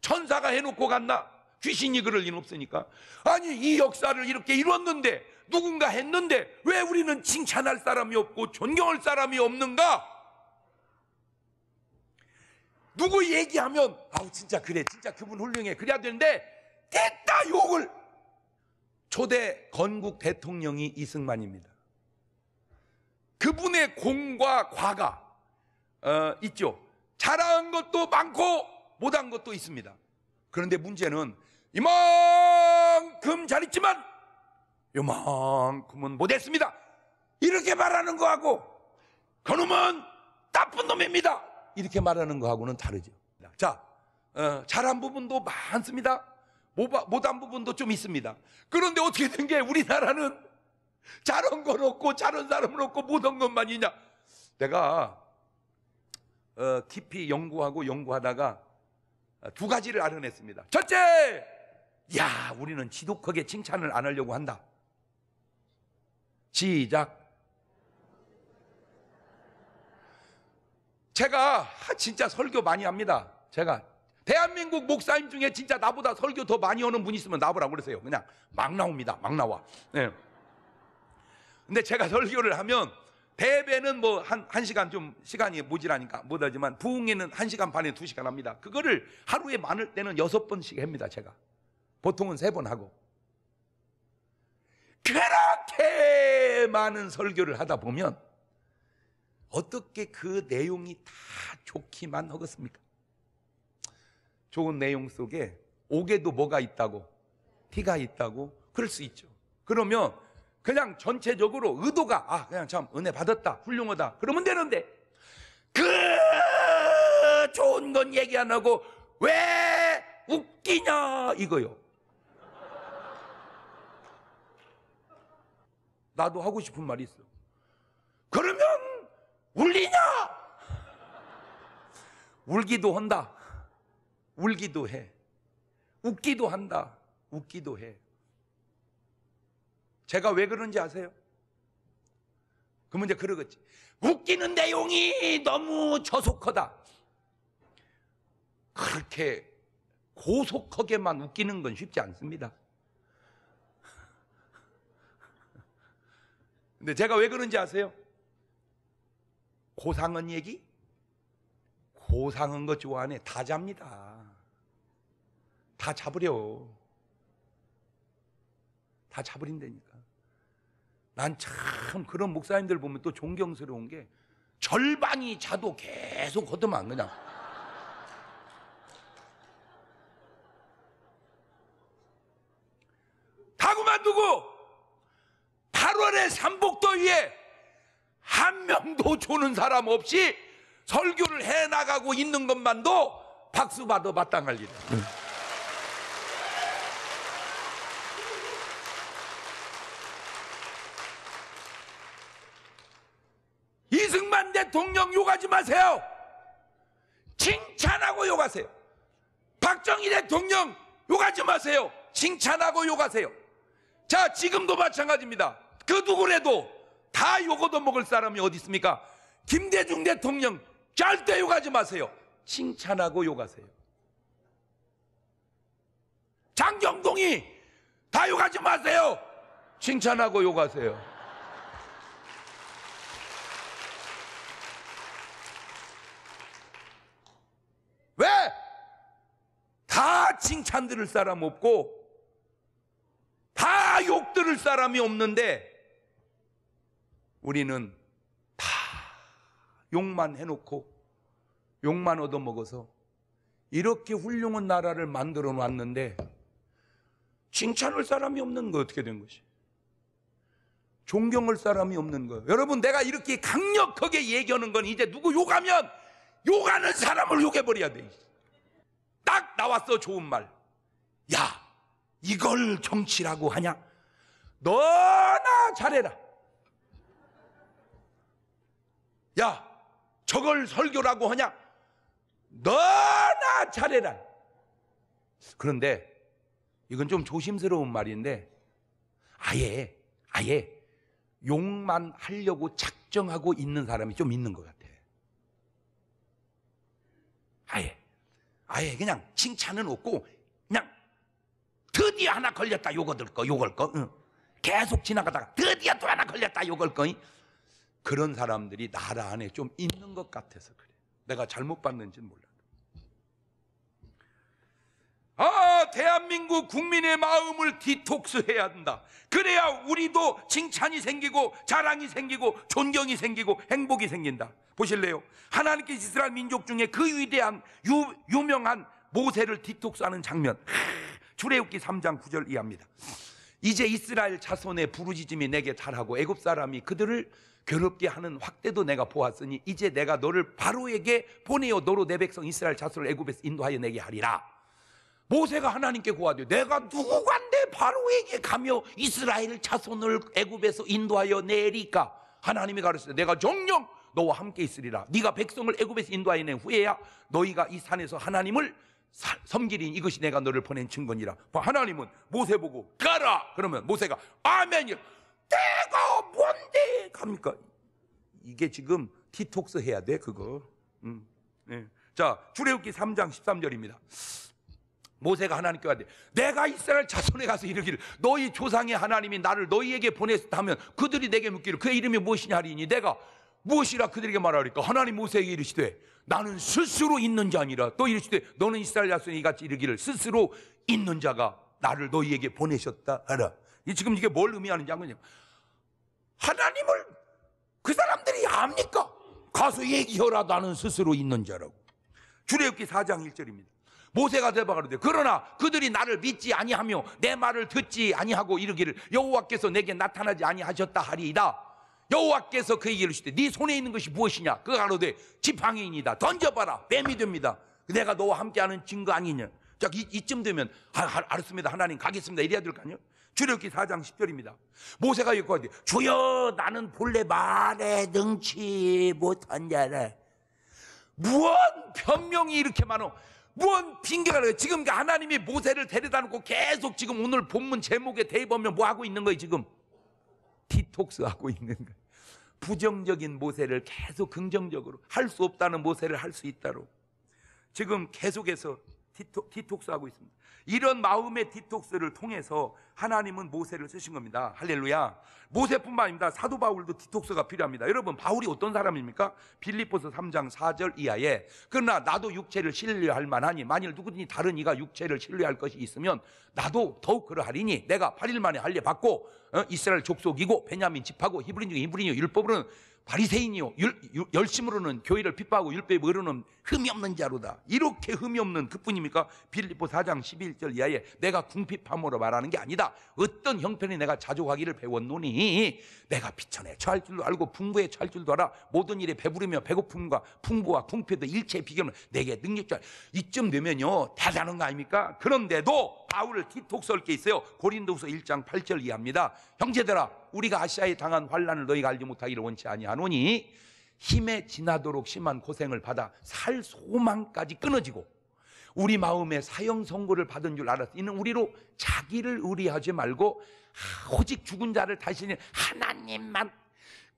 천사가 해놓고 갔나? 귀신이 그럴 리는 없으니까. 아니, 이 역사를 이렇게 이뤘는데, 누군가 했는데, 왜 우리는 칭찬할 사람이 없고 존경할 사람이 없는가? 누구 얘기하면, 아우, 진짜 그래. 진짜 그분 훌륭해. 그래야 되는데, 됐다, 욕을! 초대 건국 대통령이 이승만입니다. 그분의 공과 과가, 어, 있죠. 잘한 것도 많고, 못한 것도 있습니다. 그런데 문제는 이만큼 잘했지만 이만큼은 못했습니다. 이렇게 말하는 거하고 그놈은 나쁜 놈입니다. 이렇게 말하는 거하고는 다르죠. 자, 어, 잘한 부분도 많습니다. 못한 부분도 좀 있습니다. 그런데 어떻게 된 게 우리나라는 잘한 건 없고 잘한 사람은 없고 못한 것만 있냐? 내가 어, 깊이 연구하고 연구하다가 두 가지를 알아냈습니다. 첫째, 야, 우리는 지독하게 칭찬을 안 하려고 한다. 시작. 제가 진짜 설교 많이 합니다. 제가 대한민국 목사님 중에 진짜 나보다 설교 더 많이 오는 분 있으면 나보라고 그러세요. 그냥 막 나옵니다. 막 나와. 네. 근데 제가 설교를 하면 대배는 뭐 한, 한 시간 좀 시간이 모자라니까 못하지만 부흥에는 한 시간 반에 두 시간 합니다. 그거를 하루에 많을 때는 여섯 번씩 합니다. 제가. 보통은 세 번 하고. 그렇게 많은 설교를 하다 보면 어떻게 그 내용이 다 좋기만 하겠습니까? 좋은 내용 속에 옥에도 뭐가 있다고? 티가 있다고? 그럴 수 있죠. 그러면 그냥 전체적으로 의도가 아 그냥 참 은혜 받았다 훌륭하다 그러면 되는데 그 좋은 건 얘기 안 하고 왜 웃기냐 이거요 나도 하고 싶은 말이 있어. 그러면 울리냐? 울기도 한다. 울기도 해. 웃기도 한다. 웃기도 해. 제가 왜 그런지 아세요? 그문면 이제 그러겠지. 웃기는 내용이 너무 저속하다. 그렇게 고속하게만 웃기는 건 쉽지 않습니다. 근데 제가 왜 그런지 아세요? 고상은 얘기? 고상은 거 좋아하네. 다 잡니다. 다 잡으려. 다 잡으린다니까. 난 참 그런 목사님들 보면 또 존경스러운 게 절반이 자도 계속 허드만 그냥. 보는 사람 없이 설교를 해 나가고 있는 것만도 박수 받아 마땅할 일이다 응. 이승만 대통령 욕하지 마세요. 칭찬하고 욕하세요. 박정희 대통령 욕하지 마세요. 칭찬하고 욕하세요. 자, 지금도 마찬가지입니다. 그누구래도다 욕어도 먹을 사람이 어디 있습니까? 김대중 대통령 절대 욕하지 마세요. 칭찬하고 욕하세요. 장경동이 다 욕하지 마세요. 칭찬하고 욕하세요. 왜? 다 칭찬 들을 사람 없고 다 욕 들을 사람이 없는데 우리는 욕만 해놓고 욕만 얻어먹어서 이렇게 훌륭한 나라를 만들어 놨는데 칭찬할 사람이 없는 거 어떻게 된 것이? 존경할 사람이 없는 거 여러분 내가 이렇게 강력하게 얘기하는 건 이제 누구 욕하면 욕하는 사람을 욕해버려야 돼. 딱 나왔어 좋은 말. 야 이걸 정치라고 하냐? 너나 잘해라. 야 저걸 설교라고 하냐? 너나 잘해라. 그런데 이건 좀 조심스러운 말인데 아예 아예 욕만 하려고 작정하고 있는 사람이 좀 있는 것 같아. 아예 아예 그냥 칭찬은 없고 그냥 드디어 하나 걸렸다 요거 들거 요걸 거 응. 계속 지나가다가 드디어 또 하나 걸렸다 요걸 거. 응. 그런 사람들이 나라 안에 좀 있는 것 같아서 그래. 내가 잘못 봤는지는 몰라. 아, 대한민국 국민의 마음을 디톡스해야 한다. 그래야 우리도 칭찬이 생기고 자랑이 생기고 존경이 생기고 행복이 생긴다. 보실래요? 하나님께서 이스라엘 민족 중에 그 위대한 유, 명한 모세를 디톡스하는 장면. 출애굽기 3장 9절 이합니다. 이제 이스라엘 자손의 부르짖음이 내게 달하고 애굽 사람이 그들을 괴롭게 하는 확대도 내가 보았으니 이제 내가 너를 바로에게 보내어 너로 내 백성 이스라엘 자손을 애굽에서 인도하여 내게 하리라. 모세가 하나님께 고하되 내가 누구가 내 바로에게 가며 이스라엘 자손을 애굽에서 인도하여 내리까? 하나님이 가르치 내가 정령 너와 함께 있으리라. 네가 백성을 애굽에서 인도하여 낸 후에야 너희가 이 산에서 하나님을 섬기리 이것이 내가 너를 보낸 증거니라. 하나님은 모세 보고 가라 그러면 모세가 아멘이라. 내 뭔데 갑니까? 이게 지금 디톡스 해야 돼 그거. 음, 네. 자 출애굽기 3장 13절입니다. 모세가 하나님께 가되 내가 이스라엘 자손에 가서 이르기를 너희 조상의 하나님이 나를 너희에게 보냈다 면 그들이 내게 묻기를 그의 이름이 무엇이냐 하리니 내가 무엇이라 그들에게 말하리까 하나님 모세에게 이르시되 나는 스스로 있는 자 아니라 또 이르시되 너는 이스라엘 자손이 같이 이르기를 스스로 있는 자가 나를 너희에게 보내셨다 하라 지금 이게 뭘 의미하는지 한 거냐 하나님을 그 사람들이 압니까? 가서 얘기하라다는 스스로 있는 자라고. 주례굽기 4장 1절입니다. 모세가 대박하는데 그러나 그들이 나를 믿지 아니하며 내 말을 듣지 아니하고 이르기를 여호와께서 내게 나타나지 아니하셨다 하리이다. 여호와께서 그 얘기를 주시되 네 손에 있는 것이 무엇이냐? 그가 가로되 지팡이입니다 던져봐라. 뱀이 됩니다. 내가 너와 함께하는 증거 아니냐? 자, 이, 쯤 되면 아, 알았습니다. 하나님 가겠습니다. 이래야 될 거 아니에요? 주력기 4장 10절입니다. 모세가 요구하되 주여 나는 본래 말에 능치 못한 자라. 무언 변명이 이렇게 많어. 무언 핑계가 나요. 지금 그러니까 하나님이 모세를 데려다 놓고 계속 지금 오늘 본문 제목에 대입하면 뭐 하고 있는 거예요 지금? 디톡스 하고 있는 거예요. 부정적인 모세를 계속 긍정적으로 할 수 없다는 모세를 할 수 있다로 지금 계속해서 디톡, 디톡스 하고 있습니다. 이런 마음의 디톡스를 통해서 하나님은 모세를 쓰신 겁니다. 할렐루야. 모세뿐만 아닙니다. 사도 바울도 디톡스가 필요합니다. 여러분, 바울이 어떤 사람입니까? 빌리포스 3장 4절 이하에 그러나 나도 육체를 신뢰할 만하니 만일 누구든지 다른 이가 육체를 신뢰할 것이 있으면 나도 더욱 그러하리니 내가 8일 만에 할례 받고 어? 이스라엘 족속이고 베냐민 집하고 히브리니중 히브리인 율법으로는 바리새인이요 열심으로는 교회를 핍박하고 율법에 모르는 흠이 없는 자로다 이렇게 흠이 없는 그뿐입니까? 빌리보 4장 11절 이하에 내가 궁핍함으로 말하는 게 아니다 어떤 형편이 내가 자족하기를 배웠노니 내가 비천에 처할 줄도 알고 풍부에 처할 줄도 알아 모든 일에 배부르며 배고픔과 풍부와 궁핍도 일체의비결하 내게 능력자 이쯤 되면요 다 자는 거 아닙니까? 그런데도 바울을 뒤톡 설게 있어요 고린도후서 1장 8절 이하입니다 형제들아 우리가 아시아에 당한 환란을 너희가 알지 못하기를 원치 아니하노니 힘에 지나도록 심한 고생을 받아 살 소망까지 끊어지고 우리 마음에 사형 선고를 받은 줄 알았어. 이는 우리로 자기를 의리하지 말고 오직 죽은 자를 다시는 하나님만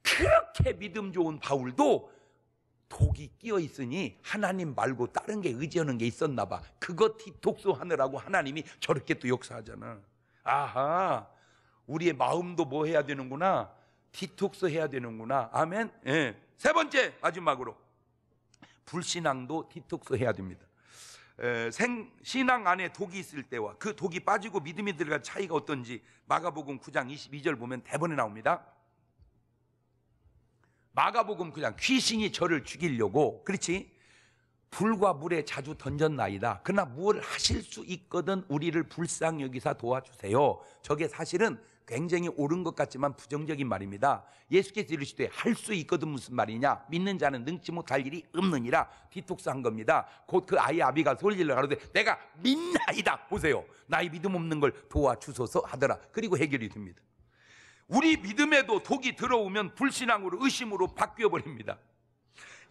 그렇게 믿음 좋은 바울도 독이 끼어 있으니 하나님 말고 다른 게 의지하는 게 있었나 봐. 그것이독소하느라고 하나님이 저렇게 또 역사하잖아. 아하. 우리의 마음도 뭐 해야 되는구나? 디톡스 해야 되는구나. 아멘. 예. 세 번째 마지막으로 불신앙도 디톡스 해야 됩니다. 에, 생, 신앙 안에 독이 있을 때와 그 독이 빠지고 믿음이 들어갈 차이가 어떤지 마가복음 9장 22절 보면 대본에 나옵니다. 마가복음 9장 귀신이 저를 죽이려고 그렇지 불과 물에 자주 던졌나이다. 그러나 무엇 하실 수 있거든 우리를 불쌍히 여기사 도와주세요. 저게 사실은 굉장히 옳은 것 같지만 부정적인 말입니다. 예수께서 이르시되 할 수 있거든 무슨 말이냐? 믿는 자는 능치 못할 일이 없느니라 디톡스한 겁니다. 곧 그 아이 아비가 솔질러 가로되 내가 믿나이다. 보세요. 나의 믿음 없는 걸 도와주소서 하더라. 그리고 해결이 됩니다. 우리 믿음에도 독이 들어오면 불신앙으로 의심으로 바뀌어 버립니다.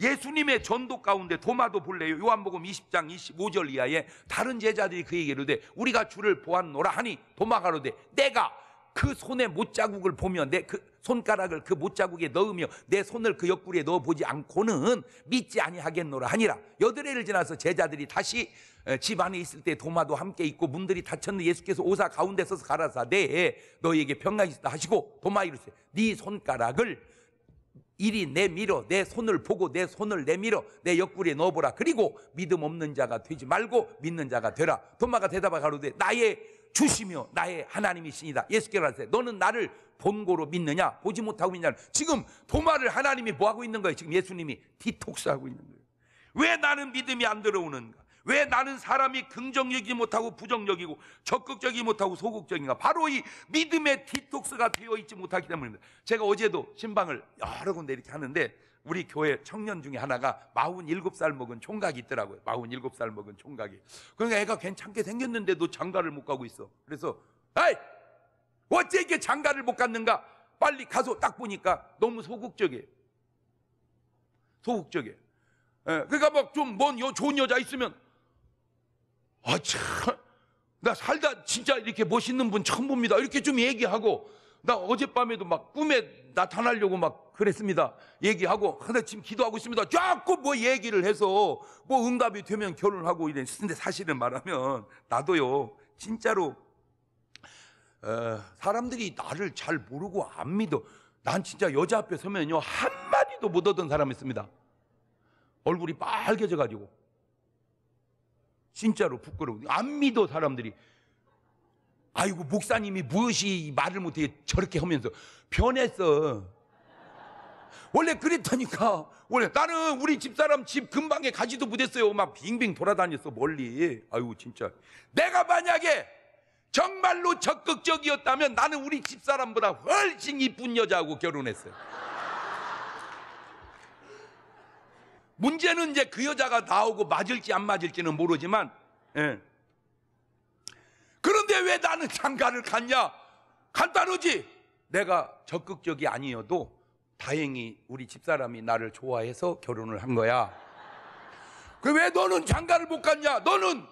예수님의 전도 가운데 도마도 볼래요. 요한복음 20장 25절 이하에 다른 제자들이 그에게 이르되 우리가 주를 보았노라 하니 도마가로되 내가 그 손에 못자국을 보면내 그 손가락을 그 못자국에 넣으며 내 손을 그 옆구리에 넣어 보지 않고는 믿지 아니하겠노라 하니라 여드레를 지나서 제자들이 다시 집 안에 있을 때 도마도 함께 있고 문들이 닫혔는 예수께서 오사 가운데 서서 가라사대 너희에게 평강이 있다 하시고 도마 이르세 네 손가락을 이리 내밀어 내 손을 보고 내 손을 내밀어 내 옆구리에 넣어보라 그리고 믿음 없는 자가 되지 말고 믿는 자가 되라 돈마가 대답하 가로되 나의 주시며 나의 하나님이시니다 예수께서 하세 너는 나를 본고로 믿느냐 보지 못하고 있냐 지금 도마를 하나님이 뭐하고 있는 거예요 지금 예수님이 디톡스하고 있는 거예요 왜 나는 믿음이 안 들어오는가 왜 나는 사람이 긍정적이지 못하고 부정적이고 적극적이지 못하고 소극적인가? 바로 이 믿음의 디톡스가 되어 있지 못하기 때문입니다. 제가 어제도 신방을 여러 군데 이렇게 하는데 우리 교회 청년 중에 하나가 47살 먹은 총각이 있더라고요. 47살 먹은 총각이. 그러니까 애가 괜찮게 생겼는데도 장가를 못 가고 있어. 그래서 에이! 어째 이게 장가를 못 갔는가? 빨리 가서 딱 보니까 너무 소극적이에요. 소극적이에요. 예, 그러니까 막 좀뭔 좋은 여자 있으면 아, 참. 나 살다 진짜 이렇게 멋있는 분 처음 봅니다. 이렇게 좀 얘기하고, 나 어젯밤에도 막 꿈에 나타나려고 막 그랬습니다. 얘기하고, 근데 지금 기도하고 있습니다. 자꾸 뭐 얘기를 해서, 뭐 응답이 되면 결혼하고 이래. 근데 사실은 말하면, 나도요, 진짜로, 어, 사람들이 나를 잘 모르고 안 믿어. 난 진짜 여자 앞에 서면요, 한마디도 못 얻은 사람 있습니다. 얼굴이 빨개져가지고. 진짜로 부끄러워. 안 믿어, 사람들이. 아이고, 목사님이 무엇이 말을 못해 저렇게 하면서 변했어. 원래 그랬다니까. 원래 나는 우리 집사람 집 근방에 가지도 못했어요. 막 빙빙 돌아다녔어, 멀리. 아이고, 진짜. 내가 만약에 정말로 적극적이었다면 나는 우리 집사람보다 훨씬 이쁜 여자하고 결혼했어요. 문제는 이제 그 여자가 나오고 맞을지 안 맞을지는 모르지만, 예. 그런데 왜 나는 장가를 갔냐? 간단하지. 내가 적극적이 아니어도 다행히 우리 집사람이 나를 좋아해서 결혼을 한 거야. 그 왜 너는 장가를 못 갔냐? 너는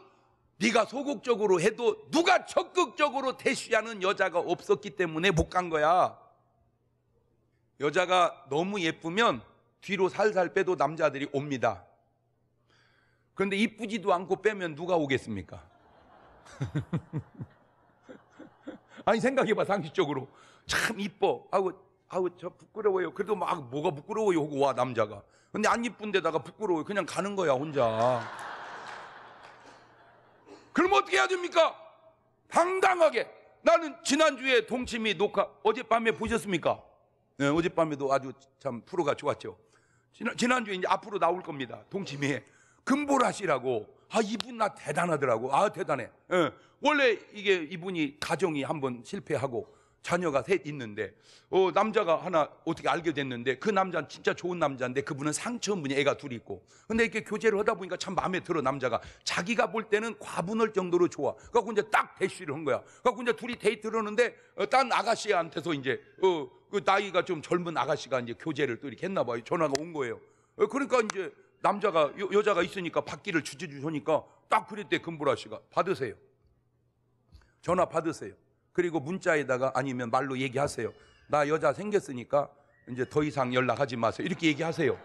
네가 소극적으로 해도 누가 적극적으로 대쉬하는 여자가 없었기 때문에 못 간 거야. 여자가 너무 예쁘면 뒤로 살살 빼도 남자들이 옵니다. 그런데 이쁘지도 않고 빼면 누가 오겠습니까? *laughs* 아니 생각해봐 상식적으로 참 이뻐 아우 아우 저 부끄러워요 그래도 막 뭐가 부끄러워요 하고 와 남자가 근데 안 이쁜데다가 부끄러워요 그냥 가는 거야 혼자 그럼 어떻게 해야 됩니까? 당당하게 나는 지난주에 동치미 녹화 어젯밤에 보셨습니까? 네, 어젯밤에도 아주 참 프로가 좋았죠 지난, 지난 주에 이제 앞으로 나올 겁니다. 동치미에. 금보라시라고. 아, 이분 나 대단하더라고. 아, 대단해. 예. 원래 이게 이분이 가정이 한번 실패하고 자녀가 셋 있는데, 어, 남자가 하나 어떻게 알게 됐는데, 그 남자는 진짜 좋은 남자인데, 그분은 상처분이 애가 둘이 있고. 근데 이렇게 교제를 하다 보니까 참 마음에 들어, 남자가. 자기가 볼 때는 과분할 정도로 좋아. 그래갖고 이제 딱 대쉬를 한 거야. 그래갖고 이제 둘이 데이트를 하는데, 어, 딴 아가씨한테서 이제, 어, 그 나이가 좀 젊은 아가씨가 이제 교제를 또 이렇게 했나 봐요. 전화가 온 거예요. 예, 그러니까 이제 남자가 여, 자가 있으니까 받기를 주저주저니까 딱 그랬대 금보라 씨가 받으세요. 전화 받으세요. 그리고 문자에다가 아니면 말로 얘기하세요. 나 여자 생겼으니까 이제 더 이상 연락하지 마세요. 이렇게 얘기하세요.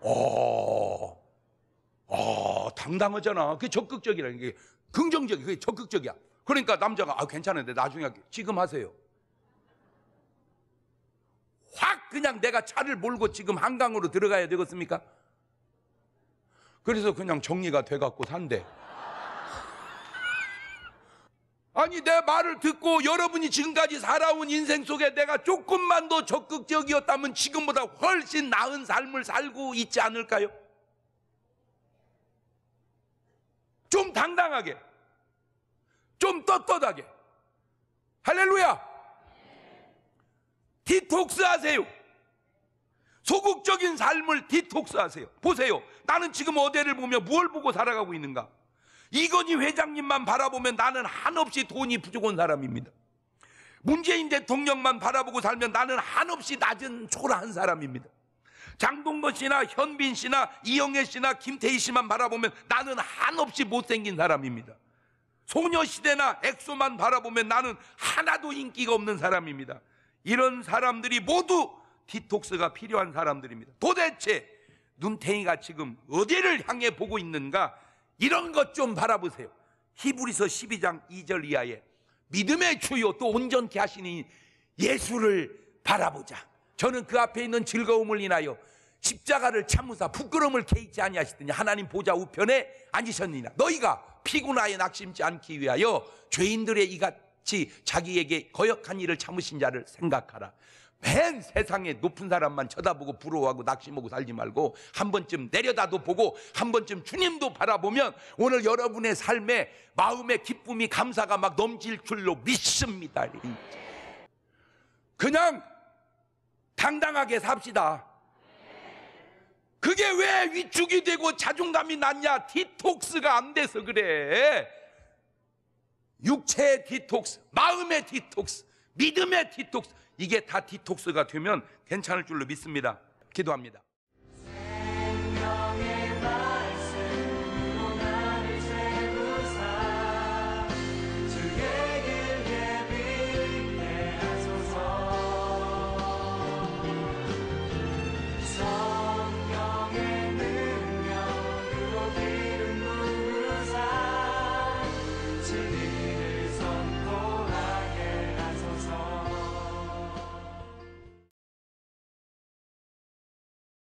어, 어 당당하잖아. 그게 적극적이라는 게 긍정적이 그게 적극적이야. 그러니까 남자가 아 괜찮은데 나중에 지금 하세요. 확 그냥 내가 차를 몰고 지금 한강으로 들어가야 되겠습니까? 그래서 그냥 정리가 돼갖고 산대. *laughs* 아니, 내 말을 듣고 여러분이 지금까지 살아온 인생 속에 내가 조금만 더 적극적이었다면 지금보다 훨씬 나은 삶을 살고 있지 않을까요? 좀 당당하게, 좀 떳떳하게. 할렐루야! 디톡스 하세요. 소극적인 삶을 디톡스 하세요. 보세요. 나는 지금 어디를 보며 뭘 보고 살아가고 있는가? 이건희 회장님만 바라보면 나는 한없이 돈이 부족한 사람입니다. 문재인 대통령만 바라보고 살면 나는 한없이 낮은 초라한 사람입니다. 장동건 씨나 현빈 씨나 이영애 씨나 김태희 씨만 바라보면 나는 한없이 못생긴 사람입니다. 소녀시대나 엑소만 바라보면 나는 하나도 인기가 없는 사람입니다. 이런 사람들이 모두 디톡스가 필요한 사람들입니다. 도대체 눈탱이가 지금 어디를 향해 보고 있는가? 이런 것 좀 바라보세요. 히브리서 12장 2절 이하에 믿음의 주요 또 온전케 하시니 예수를 바라보자. 저는 그 앞에 있는 즐거움을 인하여 십자가를 참으사 부끄러움을 개의치 아니하시더니 하나님 보좌 우편에 앉으셨느니라. 너희가 피곤하여 낙심치 않기 위하여 죄인들의 이가 같이 자기에게 거역한 일을 참으신 자를 생각하라. 맨 세상에 높은 사람만 쳐다보고 부러워하고 낙심하고 살지 말고 한 번쯤 내려다도 보고 한 번쯤 주님도 바라보면 오늘 여러분의 삶에 마음의 기쁨이 감사가 막 넘칠 줄로 믿습니다. 그냥 당당하게 삽시다. 그게 왜 위축이 되고 자존감이 낮냐? 디톡스가 안 돼서 그래. 육체의 디톡스, 마음의 디톡스, 믿음의 디톡스 이게 다 디톡스가 되면 괜찮을 줄로 믿습니다. 기도합니다.